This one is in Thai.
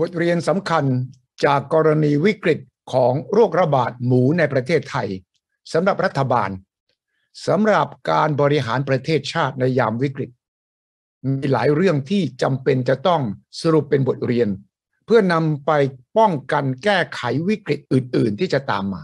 บทเรียนสำคัญจากกรณีวิกฤตของโรคระบาดหมูในประเทศไทยสำหรับรัฐบาลสำหรับการบริหารประเทศชาติในยามวิกฤต มีหลายเรื่องที่จำเป็นจะต้องสรุปเป็นบทเรียน เพื่อนำไปป้องกันแก้ไขวิกฤตอื่น ๆ ที่จะตามมา